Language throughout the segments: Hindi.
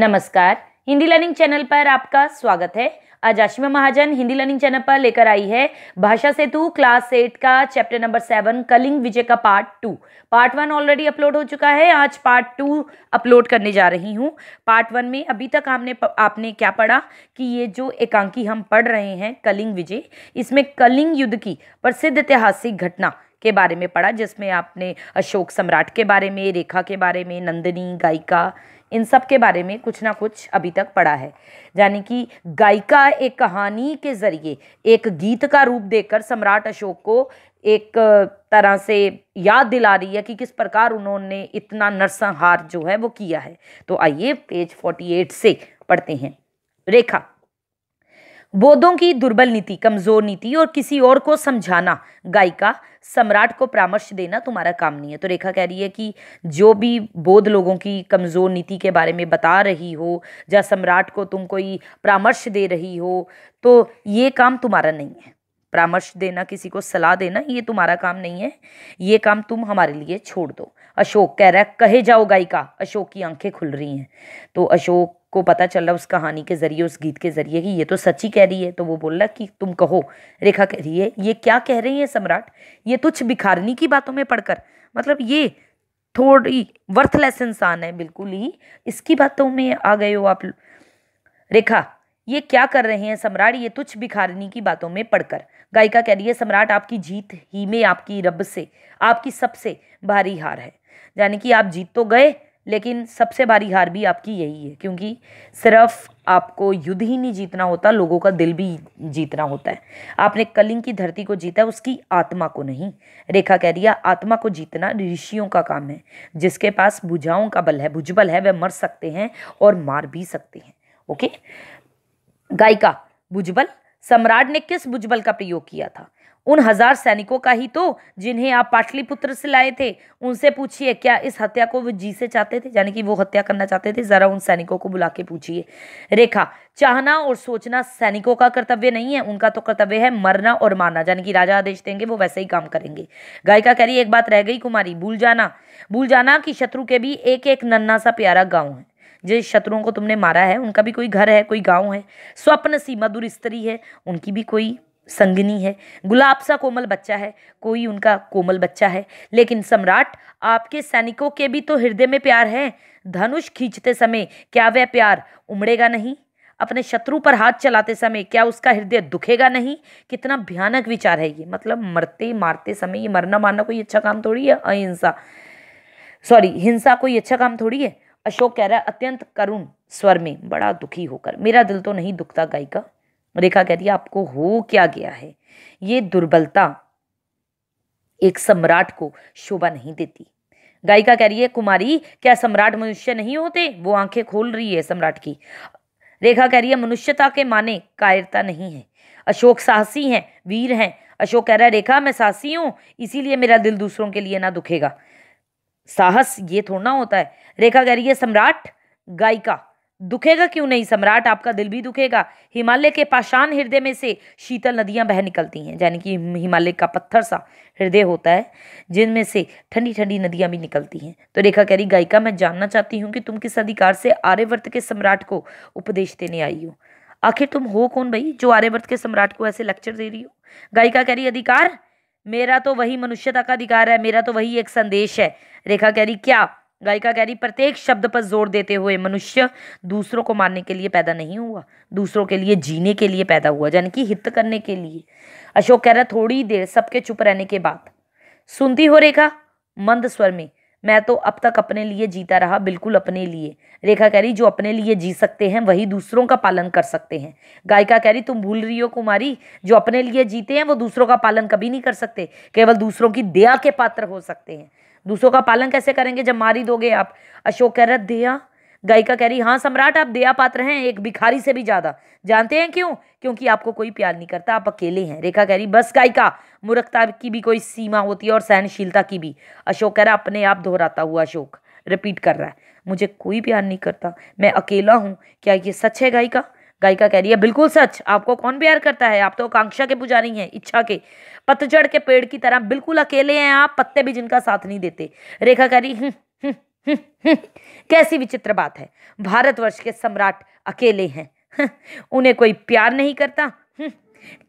नमस्कार हिंदी लर्निंग चैनल पर आपका स्वागत है आज आशिमा महाजन हिंदी लर्निंग चैनल पर लेकर आई है भाषा सेतु क्लास एट का chapter number seven Kalinga Vijay का part two part one already upload हो चुका है आज पार्ट टू अपलोड करने जा रही हूँ पार्ट वन में अभी तक हमने आपने क्या पढ़ा कि ये जो एकांकी हम पढ़ रहे हैं कलिंग विजय इसमें कलिंग युद्ध की प्रसिद्ध ऐतिहासिक घटना के बारे में पढ़ा जिसमें आपने अशोक सम्राट के बारे में रेखा के बारे में नंदिनी गायिका इन सब के बारे में कुछ ना कुछ अभी तक पढ़ा है यानी कि गायिका एक कहानी के ज़रिए एक गीत का रूप देकर सम्राट अशोक को एक तरह से याद दिला रही है कि किस प्रकार उन्होंने इतना नरसंहार जो है वो किया है तो आइए पेज 48 से पढ़ते हैं रेखा बोधों की दुर्बल नीति कमज़ोर नीति और किसी और को समझाना गायिका सम्राट को परामर्श देना तुम्हारा काम नहीं है तो रेखा कह रही है कि जो भी बोध लोगों की कमज़ोर नीति के बारे में बता रही हो या सम्राट को तुम कोई परामर्श दे रही हो तो ये काम तुम्हारा नहीं है परामर्श देना किसी को सलाह देना ये तुम्हारा काम नहीं है ये काम तुम हमारे लिए छोड़ दो अशोक कह रहा है कहे जाओ गायिका अशोक की आंखें खुल रही हैं तो अशोक को पता चल रहा उस कहानी के ज़रिए उस गीत के ज़रिए कि ये तो सच्ची कह रही है तो वो बोल रहा कि तुम कहो रेखा कह रही है ये क्या कह रही है सम्राट ये तुझ तो भिखारनी की बातों में पढ़कर मतलब ये थोड़ी वर्थलेस इंसान है बिल्कुल ही इसकी बातों में आ गए हो आप रेखा ये क्या कर रहे हैं सम्राट ये तुझ तो भिखारनी की बातों में पढ़कर गायिका कह रही है सम्राट आपकी जीत ही में आपकी रब से आपकी सबसे भारी हार है यानी कि आप जीत तो गए लेकिन सबसे भारी हार भी आपकी यही है क्योंकि सिर्फ आपको युद्ध ही नहीं जीतना होता लोगों का दिल भी जीतना होता है आपने कलिंग की धरती को जीता है उसकी आत्मा को नहीं रेखा कह रही है आत्मा को जीतना ऋषियों का काम है जिसके पास भुजाओं का बल है भुजबल है वह मर सकते हैं और मार भी सकते हैं ओके गायिका भुजबल सम्राट ने किस भुजबल का प्रयोग किया था उन हजार सैनिकों का ही तो जिन्हें आप पाटलिपुत्र से लाए थे उनसे पूछिए क्या इस हत्या को वो जी से चाहते थे यानी कि वो हत्या करना चाहते थे ज़रा उन सैनिकों को बुला के पूछिए रेखा चाहना और सोचना सैनिकों का कर्तव्य नहीं है उनका तो कर्तव्य है मरना और मारना यानी कि राजा आदेश देंगे वो वैसे ही काम करेंगे गायिका कह रही एक बात रह गई कुमारी भूल जाना भूल जाना कि शत्रु के भी एक एक नन्ना सा प्यारा गाँव है जिस शत्रुओं को तुमने मारा है उनका भी कोई घर है कोई गांव है स्वप्न सी मधुर स्त्री है उनकी भी कोई संगनी है गुलाब सा कोमल बच्चा है कोई उनका कोमल बच्चा है लेकिन सम्राट आपके सैनिकों के भी तो हृदय में प्यार है धनुष खींचते समय क्या वह प्यार उमड़ेगा नहीं अपने शत्रु पर हाथ चलाते समय क्या उसका हृदय दुखेगा नहीं कितना भयानक विचार है ये मतलब मरते मारते समय ये मरना मारना कोई अच्छा काम थोड़ी है अहिंसा सॉरी हिंसा कोई अच्छा काम थोड़ी है अशोक कह रहा है अत्यंत करुण स्वर में बड़ा दुखी होकर मेरा दिल तो नहीं दुखता गायिका रेखा कहती है आपको हो क्या गया है ये दुर्बलता एक सम्राट को शोभा नहीं देती गायिका कह रही है कुमारी क्या सम्राट मनुष्य नहीं होते वो आंखें खोल रही है सम्राट की रेखा कह रही है मनुष्यता के माने कायरता नहीं है अशोक साहसी हैं वीर हैं अशोक कह रहा है रेखा मैं साहसी हूँ इसीलिए मेरा दिल दूसरों के लिए ना दुखेगा साहस ये थोड़ा होता है रेखा कह रही है सम्राट गायिका दुखेगा क्यों नहीं सम्राट आपका दिल भी दुखेगा हिमालय के पाषाण हृदय में से शीतल नदियां बह निकलती हैं यानी कि हिमालय का पत्थर सा हृदय होता है जिनमें से ठंडी ठंडी नदियां भी निकलती हैं तो रेखा कह रही गायिका मैं जानना चाहती हूँ कि तुम किस अधिकार से आर्यवर्त के सम्राट को उपदेश देने आई हो आखिर तुम हो कौन भाई जो आर्यवर्त के सम्राट को ऐसे लेक्चर दे रही हो गायिका कह रही अधिकार मेरा तो वही मनुष्यता का अधिकार है मेरा तो वही एक संदेश है रेखा कह रही क्या गायिका कह रही प्रत्येक शब्द पर जोर देते हुए मनुष्य दूसरों को मारने के लिए पैदा नहीं हुआ दूसरों के लिए जीने के लिए पैदा हुआ यानी कि हित करने के लिए अशोक कह रहा थोड़ी देर सबके चुप रहने के बाद सुनती हो रेखा मंद स्वर में मैं तो अब तक अपने लिए जीता रहा बिल्कुल अपने लिए रेखा कह रही जो अपने लिए जी सकते हैं वही दूसरों का पालन कर सकते हैं गायिका कह रही तुम भूल रही हो कुमारी जो अपने लिए जीते हैं वो दूसरों का पालन कभी नहीं कर सकते केवल दूसरों की दया के पात्र हो सकते हैं दूसरों का पालन कैसे करेंगे जब मारी दोगे आप अशोक कह रहा दिया गायिका कह रही हाँ सम्राट आप दया पात्र हैं एक भिखारी से भी ज्यादा जानते हैं क्यों क्योंकि आपको कोई प्यार नहीं करता आप अकेले हैं रेखा कह रही बस गायिका मूर्खता की भी कोई सीमा होती है और सहनशीलता की भी अशोक कह रहा अपने आप दोहराता हुआ अशोक रिपीट कर रहा है मुझे कोई प्यार नहीं करता मैं अकेला हूँ क्या ये सच है गायिका गायिका कह रही है बिल्कुल सच आपको कौन प्यार करता है आप तो आकांक्षा के पुजारी हैं इच्छा के पतझड़ के पेड़ की तरह बिल्कुल अकेले हैं आप पत्ते भी जिनका साथ नहीं देते रेखा कह रही हम्म, हम्म, हम्म, कैसी विचित्र बात है भारतवर्ष के सम्राट अकेले हैं उन्हें कोई प्यार नहीं करता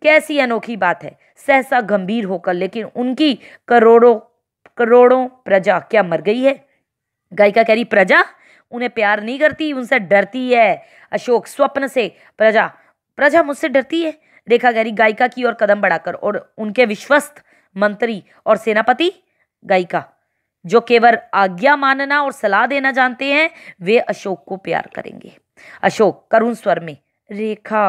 कैसी अनोखी बात है सहसा गंभीर होकर लेकिन उनकी करोड़ों करोड़ों प्रजा क्या मर गई है गायिका कह रही प्रजा उन्हें प्यार नहीं करती उनसे डरती है अशोक स्वप्न से प्रजा प्रजा मुझसे डरती है रेखा गहरी गायिका की ओर कदम बढ़ाकर और उनके विश्वस्त मंत्री और सेनापति गायिका जो केवल आज्ञा मानना और सलाह देना जानते हैं वे अशोक को प्यार करेंगे अशोक करुण स्वर में रेखा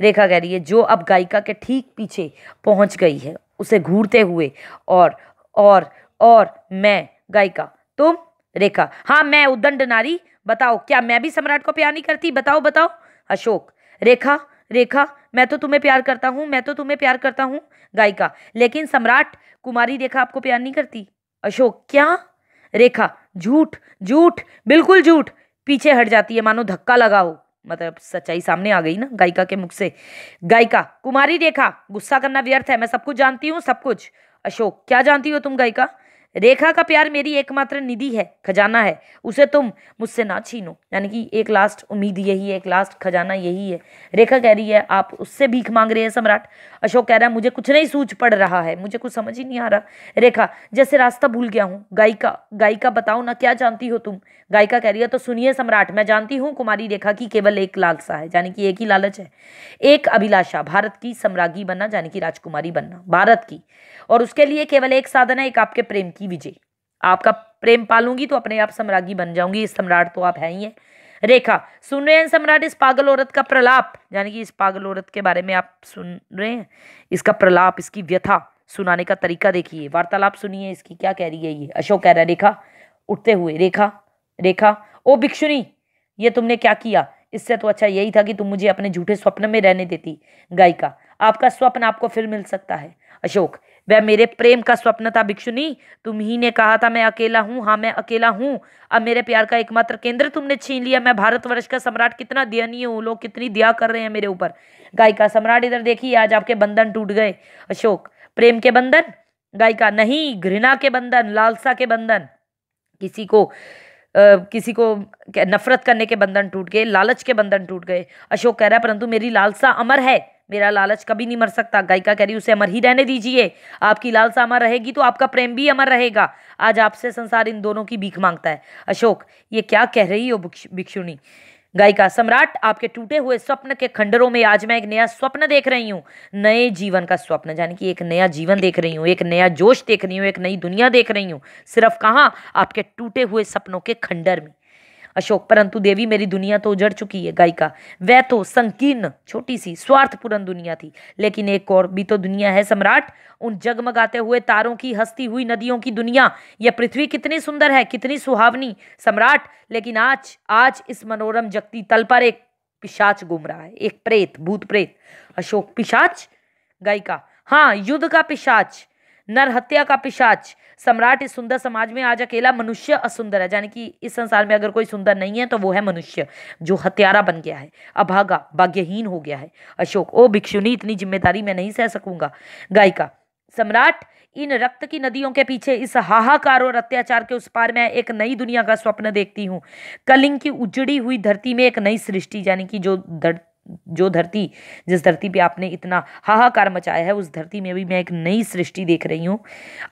रेखा कह रही है जो अब गायिका के ठीक पीछे पहुंच गई है उसे घूरते हुए और और और मैं गायिका तुम रेखा हाँ मैं उदंड नारी बताओ क्या मैं भी सम्राट को प्यार नहीं करती बताओ बताओ अशोक रेखा रेखा मैं तो तुम्हें प्यार करता हूँ मैं तो तुम्हें प्यार करता हूँ गायिका लेकिन सम्राट कुमारी रेखा आपको प्यार नहीं करती अशोक क्या रेखा झूठ झूठ बिल्कुल झूठ पीछे हट जाती है मानो धक्का लगा हो मतलब सच्चाई सामने आ गई ना गायिका के मुख से गायिका कुमारी रेखा गुस्सा करना व्यर्थ है मैं सब कुछ जानती हूँ सब कुछ अशोक क्या जानती हो तुम गायिका रेखा का प्यार मेरी एकमात्र निधि है खजाना है उसे तुम मुझसे ना छीनो यानी कि एक लास्ट उम्मीद यही है एक लास्ट खजाना यही है रेखा कह रही है आप उससे भीख मांग रहे हैं सम्राट अशोक कह रहा है मुझे कुछ नहीं सूझ पड़ रहा है मुझे कुछ समझ ही नहीं आ रहा रेखा जैसे रास्ता भूल गया हूँ गायिका गायिका बताओ ना क्या जानती हो तुम गायिका कह रही है तो सुनिए सम्राट मैं जानती हूँ कुमारी रेखा की केवल एक लालसा है यानी कि एक ही लालच है एक अभिलाषा भारत की सम्राज्ञी बनना यानी कि राजकुमारी बनना भारत की और उसके लिए केवल एक साधन है एक आपके प्रेम की की विजय आपका प्रेम पालूंगी तो अपने आप सम्राज्ञी बन जाऊंगी इस सम्राट तो आप है ही है रेखा सुन रहे हैं सम्राट इस पागल औरत का प्रलाप यानी कि इस पागल औरत के बारे में आप सुन रहे हैं इसका प्रलाप इसकी व्यथा सुनाने का तरीका देखिए वार्तालाप सुनिए इसकी क्या कह रही है ये अशोक कह रहा है रेखा उठते हुए रेखा रेखा ओ भिक्षुनी ये तुमने क्या किया इससे तो अच्छा यही था कि तुम मुझे अपने झूठे स्वप्न में रहने देती गायिका आपका स्वप्न आपको फिर मिल सकता है अशोक वह मेरे प्रेम का स्वप्न था भिक्षुनी तुम ही ने कहा था मैं अकेला हूँ हाँ मैं अकेला हूँ अब मेरे प्यार का एकमात्र केंद्र तुमने छीन लिया मैं भारतवर्ष का सम्राट कितना दयनीय हूँ लोग कितनी दया कर रहे हैं मेरे ऊपर गायिका सम्राट इधर देखिए आज आपके बंधन टूट गए अशोक प्रेम के बंधन गायिका नहीं घृणा के बंधन लालसा के बंधन किसी को Uh, किसी को नफरत करने के बंधन टूट गए लालच के बंधन टूट गए अशोक कह रहा है परंतु मेरी लालसा अमर है मेरा लालच कभी नहीं मर सकता गायिका कह रही उसे अमर ही रहने दीजिए आपकी लालसा अमर रहेगी तो आपका प्रेम भी अमर रहेगा आज आपसे संसार इन दोनों की भीख मांगता है अशोक ये क्या कह रही हो भिक्षुणी गायिका सम्राट आपके टूटे हुए स्वप्न के खंडरों में आज मैं एक नया स्वप्न देख रही हूँ नए जीवन का स्वप्न यानी कि एक नया जीवन देख रही हूँ एक नया जोश देख रही हूँ एक नई दुनिया देख रही हूँ सिर्फ कहाँ आपके टूटे हुए सपनों के खंडर में अशोक परंतु देवी मेरी दुनिया तो उजड़ चुकी है गायिका वह तो संकीर्ण छोटी सी स्वार्थपूर्ण दुनिया थी लेकिन एक और भी तो दुनिया है सम्राट उन जगमगाते हुए तारों की हस्ती हुई नदियों की दुनिया यह पृथ्वी कितनी सुंदर है कितनी सुहावनी सम्राट लेकिन आज आज इस मनोरम जगती तल पर एक पिशाच घूम रहा है एक प्रेत भूत प्रेत अशोक पिशाच गायिका हाँ युद्ध का पिशाच नरहत्या का पिशाच सम्राट इस सुंदर समाज में आज अकेला मनुष्य असुंदर है यानी कि इस संसार में अगर कोई सुंदर नहीं है तो वो है मनुष्य जो हत्यारा बन गया है अभागा भाग्यहीन हो गया है अशोक ओ भिक्षुनी इतनी जिम्मेदारी मैं नहीं सह सकूंगा गायिका सम्राट इन रक्त की नदियों के पीछे इस हाहाकार और अत्याचार के उस पार मैं एक नई दुनिया का स्वप्न देखती हूँ कलिंग की उजड़ी हुई धरती में एक नई सृष्टि यानी कि जो धरती जो धरती जिस धरती पे आपने इतना हाहाकार मचाया है उस धरती में भी मैं एक नई सृष्टि देख रही हूँ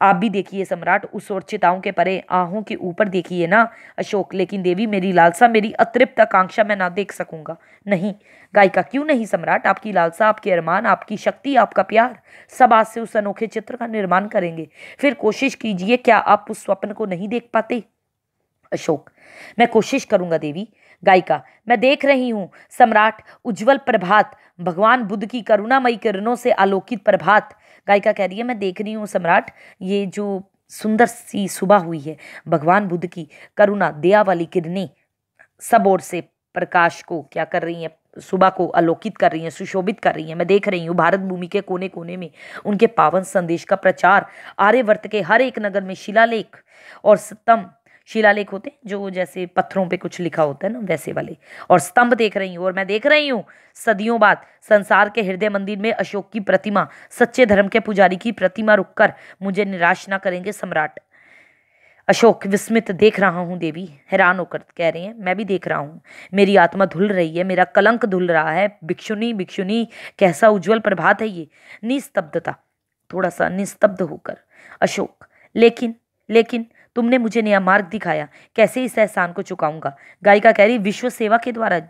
आप भी देखिए सम्राट उस और चिताओं के परे आहों के ऊपर देखिए ना अशोक लेकिन देवी मेरी लालसा मेरी अतृप्त आकांक्षा मैं ना देख सकूंगा नहीं गायिका क्यों नहीं सम्राट आपकी लालसा आपके अरमान आपकी शक्ति आपका प्यार सब आज से उस अनोखे चित्र का निर्माण करेंगे फिर कोशिश कीजिए क्या आप उस स्वप्न को नहीं देख पाते अशोक मैं कोशिश करूंगा देवी गायिका मैं देख रही हूँ सम्राट उज्जवल प्रभात भगवान बुद्ध की करुणामयी किरणों से आलोकित प्रभात गायिका कह रही है मैं देख रही हूँ सम्राट ये जो सुंदर सी सुबह हुई है भगवान बुद्ध की करुणा दया वाली किरणें सब ओर से प्रकाश को क्या कर रही हैं सुबह को आलोकित कर रही हैं सुशोभित कर रही हैं मैं देख रही हूँ भारत भूमि के कोने कोने में उनके पावन संदेश का प्रचार आर्यवर्त के हर एक नगर में शिलालेख और सतम शिलालेख होते हैं जो जैसे पत्थरों पे कुछ लिखा होता है ना वैसे वाले और स्तंभ देख रही हूँ और मैं देख रही हूँ सदियों बाद संसार के हृदय मंदिर में अशोक की प्रतिमा सच्चे धर्म के पुजारी की प्रतिमा रुक मुझे निराश ना करेंगे सम्राट अशोक विस्मित देख रहा हूँ देवी हैरान होकर कह रहे हैं मैं भी देख रहा हूँ मेरी आत्मा धुल रही है मेरा कलंक धुल रहा है भिक्षुनी भिक्षुनी कैसा उज्जवल प्रभात है ये निस्तब्धता थोड़ा सा निस्तब्ध होकर अशोक लेकिन लेकिन तुमने मुझे नया मार्ग दिखाया कैसे इस एहसान को चुकाऊंगा गायिका कह रही विश्व सेवा के द्वारा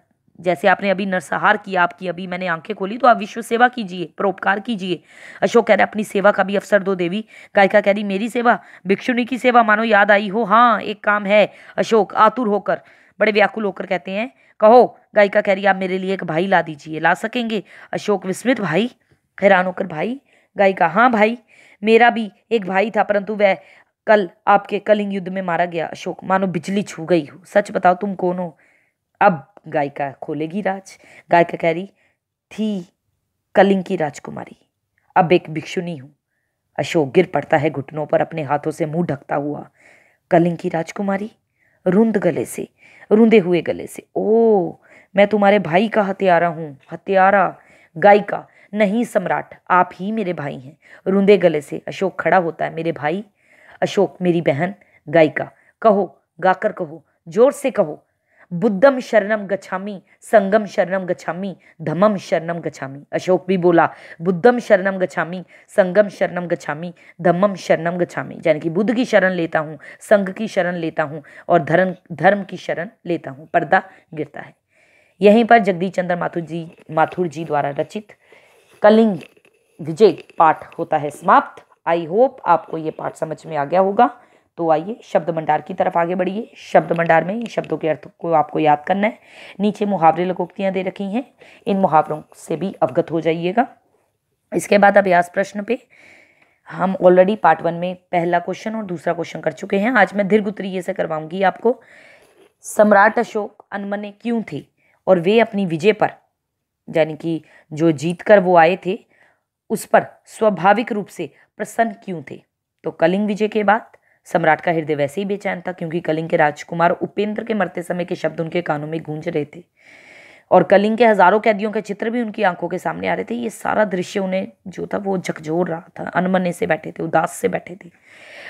जैसे आपने अभी नरसहार किया आपकी अभी मैंने आंखें खोली तो आप विश्व सेवा कीजिए परोपकार कीजिए अशोक कह रहे अपनी सेवा का भी अवसर दो देवी गायिका कह रही मेरी सेवा भिक्षुणी की सेवा मानो याद आई हो हाँ एक काम है अशोक आतुर होकर बड़े व्याकुल होकर कहते हैं कहो गायिका कह रही आप मेरे लिए एक भाई ला दीजिए ला सकेंगे अशोक विस्मित भाई हैरान होकर भाई गायिका हाँ भाई मेरा भी एक भाई था परंतु वह कल आपके कलिंग युद्ध में मारा गया अशोक मानो बिजली छू गई हो सच बताओ तुम कौन हो अब गायिका खोलेगी राज गायिका कह रही थी कलिंग की राजकुमारी अब एक भिक्षुनी हूँ अशोक गिर पड़ता है घुटनों पर अपने हाथों से मुंह ढकता हुआ कलिंग की राजकुमारी रुंद गले से रुंदे हुए गले से ओ मैं तुम्हारे भाई का हत्यारा हूँ हत्यारा गायिका नहीं सम्राट आप ही मेरे भाई हैं रुंदे गले से अशोक खड़ा होता है मेरे भाई अशोक मेरी बहन गायिका कहो गाकर कहो जोर से कहो बुद्धम शरणम गच्छामी संगम शरणम गच्छामी धमम शरणम गच्छामी अशोक भी बोला बुद्धम शरणम गच्छामी संगम शरणम गच्छामी धमम शरणम गच्छामी यानी कि बुद्ध की शरण लेता हूँ संघ की शरण लेता हूँ और धर्म धर्म की शरण लेता हूँ पर्दा गिरता है यहीं पर जगदीश चंद्र माथुर जी माथुर जी द्वारा रचित कलिंग विजय पाठ होता है समाप्त आई होप आपको ये पाठ समझ में आ गया होगा तो आइए शब्द भंडार की तरफ आगे बढ़िए शब्द भंडार में इन शब्दों के अर्थ को आपको याद करना है नीचे मुहावरे लकोक्तियाँ दे रखी हैं इन मुहावरों से भी अवगत हो जाइएगा इसके बाद अभ्यास प्रश्न पे हम ऑलरेडी पार्ट वन में पहला क्वेश्चन और दूसरा क्वेश्चन कर चुके हैं आज मैं दीर्घ उत्तरीय से करवाऊंगी आपको सम्राट अशोक अनमने क्यों थे और वे अपनी विजय पर यानी कि जो जीत कर वो आए थे उस पर स्वाभाविक रूप से प्रसन्न क्यों थे तो कलिंग विजय के बाद सम्राट का हृदय वैसे ही बेचैन था क्योंकि कलिंग के राजकुमार उपेंद्र के मरते समय के शब्द उनके कानों में गूंज रहे थे और कलिंग के हज़ारों कैदियों के चित्र भी उनकी आंखों के सामने आ रहे थे ये सारा दृश्य उन्हें जो था वो झकझोर रहा था अनमने से बैठे थे उदास से बैठे थे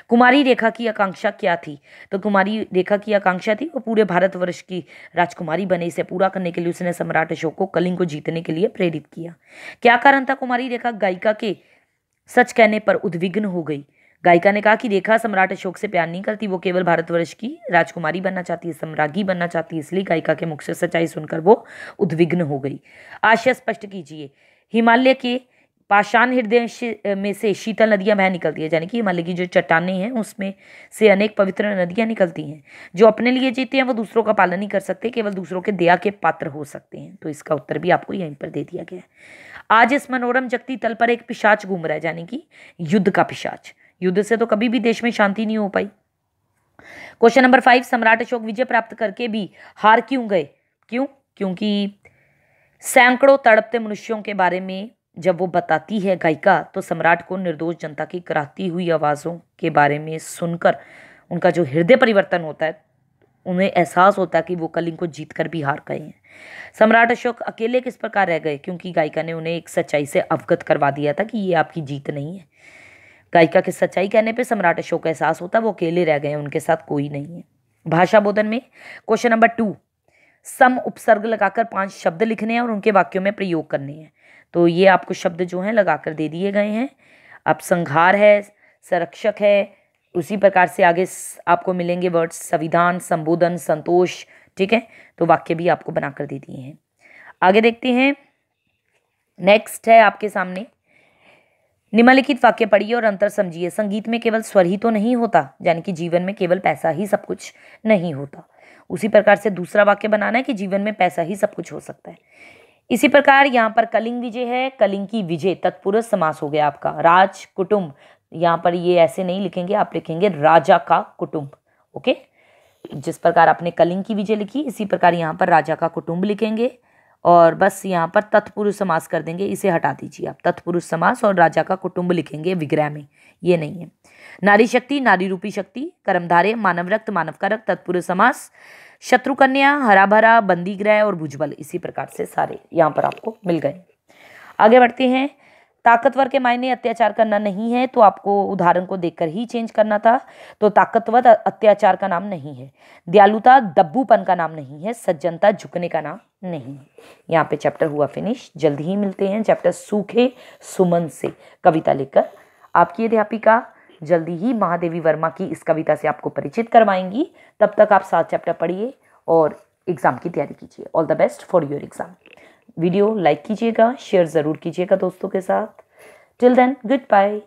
कुमारी रेखा की आकांक्षा क्या थी तो कुमारी रेखा की आकांक्षा थी वो पूरे भारतवर्ष की राजकुमारी बने इसे पूरा करने के लिए उसने सम्राट अशोक को कलिंग को जीतने के लिए प्रेरित किया क्या कारण था कुमारी रेखा गायिका के सच कहने पर उद्विग्न हो गई गायिका ने कहा कि रेखा सम्राट अशोक से प्यार नहीं करती वो केवल भारतवर्ष की राजकुमारी बनना चाहती है सम्राज्ञी बनना चाहती है इसलिए गायिका के मुख से सच्चाई सुनकर वो उद्विग्न हो गई आशय स्पष्ट कीजिए हिमालय के पाषाण हृदय में से शीतल नदियां बह निकलती है यानी कि हिमालय की जो चट्टाने हैं उसमें से अनेक पवित्र नदियां निकलती हैं जो अपने लिए जीते हैं वो दूसरों का पालन नहीं कर सकते केवल दूसरों के दया के पात्र हो सकते हैं तो इसका उत्तर भी आपको यहीं पर दे दिया गया है आज इस मनोरम जगती तल पर एक पिशाच घूम रहा है यानी कि युद्ध का पिशाच युद्ध से तो कभी भी देश में शांति नहीं हो पाई क्वेश्चन नंबर फाइव सम्राट अशोक विजय प्राप्त करके भी हार क्यों गए क्यों क्योंकि सैकड़ों तड़पते मनुष्यों के बारे में जब वो बताती है गायिका तो सम्राट को निर्दोष जनता की कराती हुई आवाज़ों के बारे में सुनकर उनका जो हृदय परिवर्तन होता है उन्हें एहसास होता है कि वो कलिंग को जीत कर भी हार गए हैं सम्राट अशोक अकेले किस प्रकार रह गए क्योंकि गायिका ने उन्हें एक सच्चाई से अवगत करवा दिया था कि ये आपकी जीत नहीं है गायिका के सच्चाई कहने पर सम्राट अशोक का एहसास होता है वो अकेले रह गए उनके साथ कोई नहीं है भाषा बोधन में क्वेश्चन नंबर टू सम उपसर्ग लगाकर पांच शब्द लिखने हैं और उनके वाक्यों में प्रयोग करने हैं तो ये आपको शब्द जो हैं लगाकर दे दिए गए हैं आप संहार है संरक्षक है उसी प्रकार से आगे आपको मिलेंगे वर्ड्स संविधान संबोधन संतोष ठीक है तो वाक्य भी आपको बनाकर दे दिए हैं आगे देखते हैं नेक्स्ट है आपके सामने निम्नलिखित वाक्य पढ़िए और अंतर समझिए संगीत में केवल स्वर ही तो नहीं होता यानी कि जीवन में केवल पैसा ही सब कुछ नहीं होता उसी प्रकार से दूसरा वाक्य बनाना है कि जीवन में पैसा ही सब कुछ हो सकता है इसी प्रकार यहाँ पर कलिंग विजय है कलिंग की विजय तत्पुरुष समास हो गया आपका राज कुटुंब यहाँ पर ये ऐसे नहीं लिखेंगे आप लिखेंगे राजा का कुटुंब ओके जिस प्रकार आपने कलिंग की विजय लिखी इसी प्रकार यहाँ पर राजा का कुटुंब लिखेंगे और बस यहाँ पर तत्पुरुष समास कर देंगे इसे हटा दीजिए आप तत्पुरुष समास और राजा का कुटुंब लिखेंगे विग्रह में ये नहीं है नारी शक्ति नारी रूपी शक्ति कर्मधारे मानव रक्त मानव का रक्त तत्पुरुष समास शत्रुकन्या हरा भरा बंदी ग्रह और भुजबल इसी प्रकार से सारे यहाँ पर आपको मिल गए आगे बढ़ते हैं ताकतवर के मायने अत्याचार करना नहीं है तो आपको उदाहरण को देखकर ही चेंज करना था तो ताकतवर अत्याचार का नाम नहीं है दयालुता दब्बूपन का नाम नहीं है सज्जनता झुकने का नाम नहीं है यहाँ पे चैप्टर हुआ फिनिश जल्दी ही मिलते हैं चैप्टर सूखे सुमन से कविता लेकर आपकी अध्यापिका जल्दी ही महादेवी वर्मा की इस कविता से आपको परिचित करवाएंगी तब तक आप सात चैप्टर पढ़िए और एग्ज़ाम की तैयारी कीजिए all the best for your exam video like कीजिएगा शेयर ज़रूर कीजिएगा दोस्तों के साथ टिल देन गुड बाय